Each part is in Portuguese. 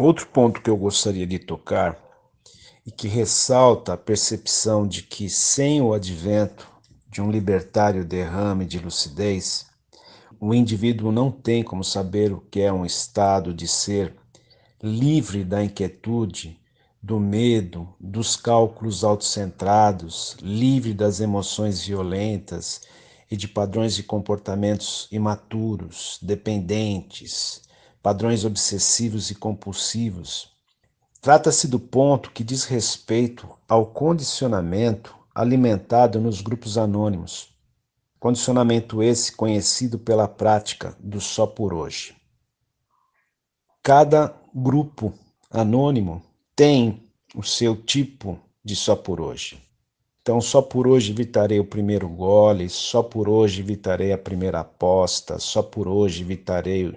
Outro ponto que eu gostaria de tocar e que ressalta a percepção de que sem o advento de um libertário derrame de lucidez, o indivíduo não tem como saber o que é um estado de ser livre da inquietude, do medo, dos cálculos autocentrados, livre das emoções violentas e de padrões de comportamentos imaturos, dependentes, padrões obsessivos e compulsivos. Trata-se do ponto que diz respeito ao condicionamento alimentado nos grupos anônimos. Condicionamento esse conhecido pela prática do só por hoje. Cada grupo anônimo tem o seu tipo de só por hoje. Então, só por hoje evitarei o primeiro gole, só por hoje evitarei a primeira aposta, só por hoje evitarei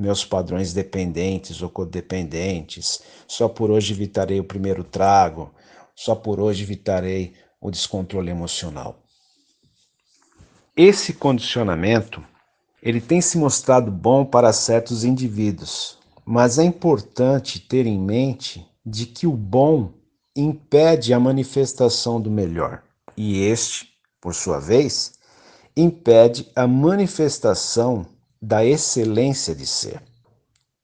meus padrões dependentes ou codependentes, só por hoje evitarei o primeiro trago, só por hoje evitarei o descontrole emocional. Esse condicionamento, ele tem se mostrado bom para certos indivíduos, mas é importante ter em mente de que o bom impede a manifestação do melhor, e este, por sua vez, impede a manifestação da excelência de ser.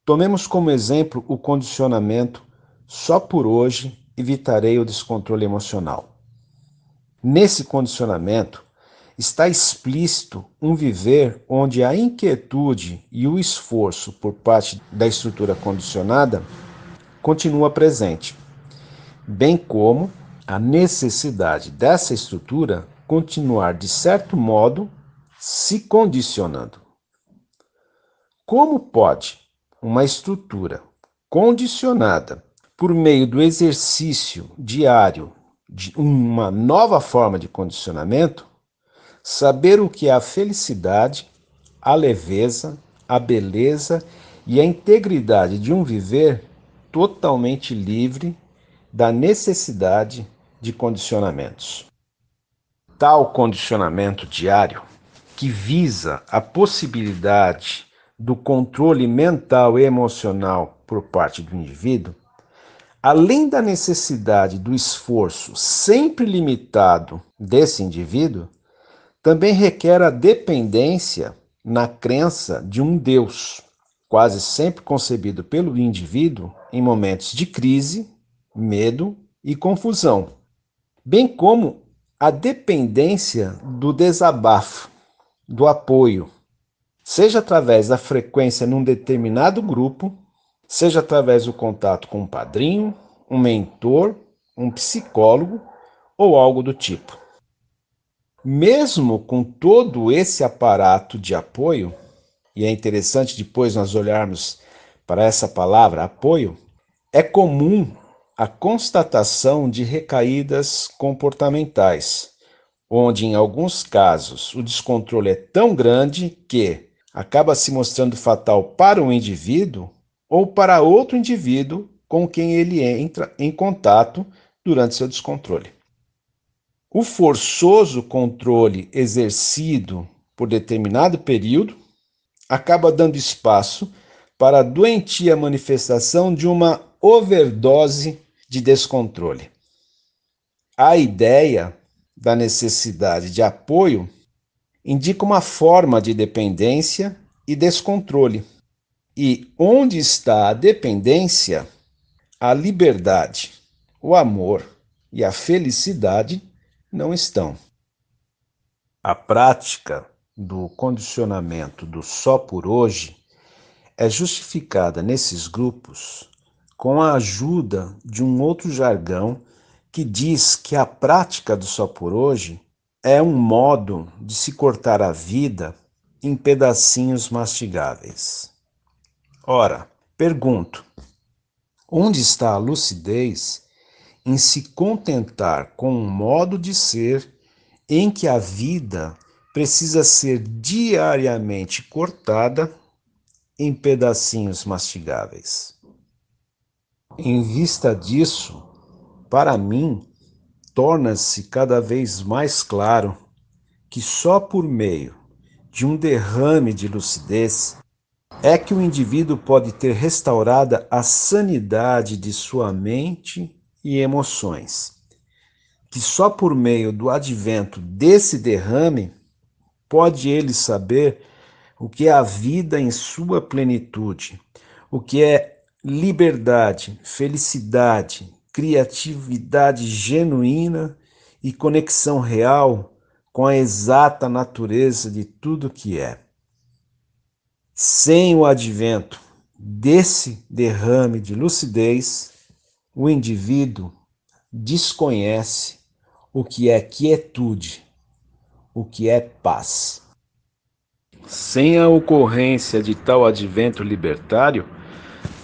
Tomemos como exemplo o condicionamento só por hoje evitarei o descontrole emocional. Nesse condicionamento está explícito um viver onde a inquietude e o esforço por parte da estrutura condicionada continua presente, bem como a necessidade dessa estrutura continuar de certo modo se condicionando. Como pode uma estrutura condicionada por meio do exercício diário de uma nova forma de condicionamento saber o que é a felicidade, a leveza, a beleza e a integridade de um viver totalmente livre da necessidade de condicionamentos. Tal condicionamento diário, que visa a possibilidade do controle mental e emocional por parte do indivíduo, além da necessidade do esforço sempre limitado desse indivíduo, também requer a dependência na crença de um Deus, quase sempre concebido pelo indivíduo em momentos de crise, medo e confusão, bem como a dependência do desabafo, do apoio, seja através da frequência num determinado grupo, seja através do contato com um padrinho, um mentor, um psicólogo ou algo do tipo. Mesmo com todo esse aparato de apoio, e é interessante depois nós olharmos para essa palavra apoio, é comum a constatação de recaídas comportamentais, onde em alguns casos o descontrole é tão grande que, acaba se mostrando fatal para um indivíduo ou para outro indivíduo com quem ele entra em contato durante seu descontrole. O forçoso controle exercido por determinado período acaba dando espaço para a doentia manifestação de uma overdose de descontrole. A ideia da necessidade de apoio indica uma forma de dependência e descontrole. E onde está a dependência, a liberdade, o amor e a felicidade não estão. A prática do condicionamento do só por hoje é justificada nesses grupos com a ajuda de um outro jargão que diz que a prática do só por hoje é um modo de se cortar a vida em pedacinhos mastigáveis. Ora, pergunto: onde está a lucidez em se contentar com um modo de ser em que a vida precisa ser diariamente cortada em pedacinhos mastigáveis? Em vista disso, para mim, torna-se cada vez mais claro que só por meio de um derrame de lucidez é que o indivíduo pode ter restaurada a sanidade de sua mente e emoções. Que só por meio do advento desse derrame pode ele saber o que é a vida em sua plenitude, o que é liberdade, felicidade, criatividade genuína e conexão real com a exata natureza de tudo que é. Sem o advento desse derrame de lucidez, o indivíduo desconhece o que é quietude, o que é paz. Sem a ocorrência de tal advento libertário,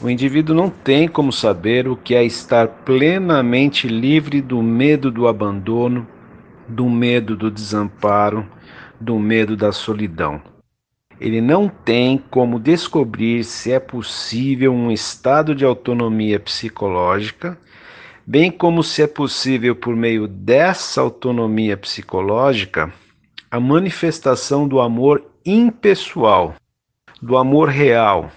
o indivíduo não tem como saber o que é estar plenamente livre do medo do abandono, do medo do desamparo, do medo da solidão. Ele não tem como descobrir se é possível um estado de autonomia psicológica, bem como se é possível, por meio dessa autonomia psicológica, a manifestação do amor impessoal, do amor real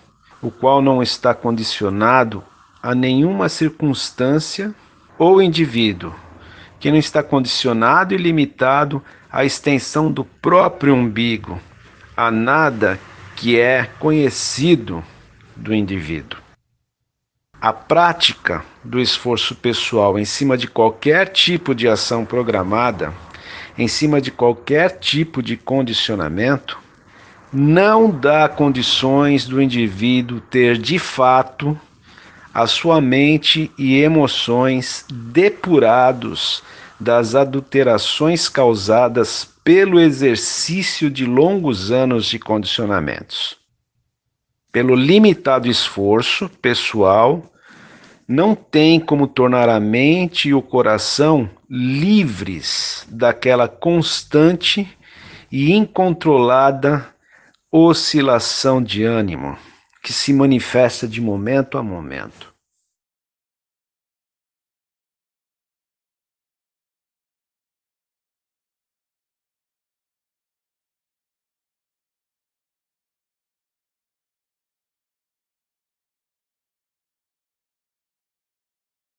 o qual não está condicionado a nenhuma circunstância ou indivíduo, que não está condicionado e limitado à extensão do próprio umbigo, a nada que é conhecido do indivíduo. A prática do esforço pessoal em cima de qualquer tipo de ação programada, em cima de qualquer tipo de condicionamento, não dá condições do indivíduo ter de fato a sua mente e emoções depurados das adulterações causadas pelo exercício de longos anos de condicionamentos. Pelo limitado esforço pessoal, não tem como tornar a mente e o coração livres daquela constante e incontrolada oscilação de ânimo que se manifesta de momento a momento.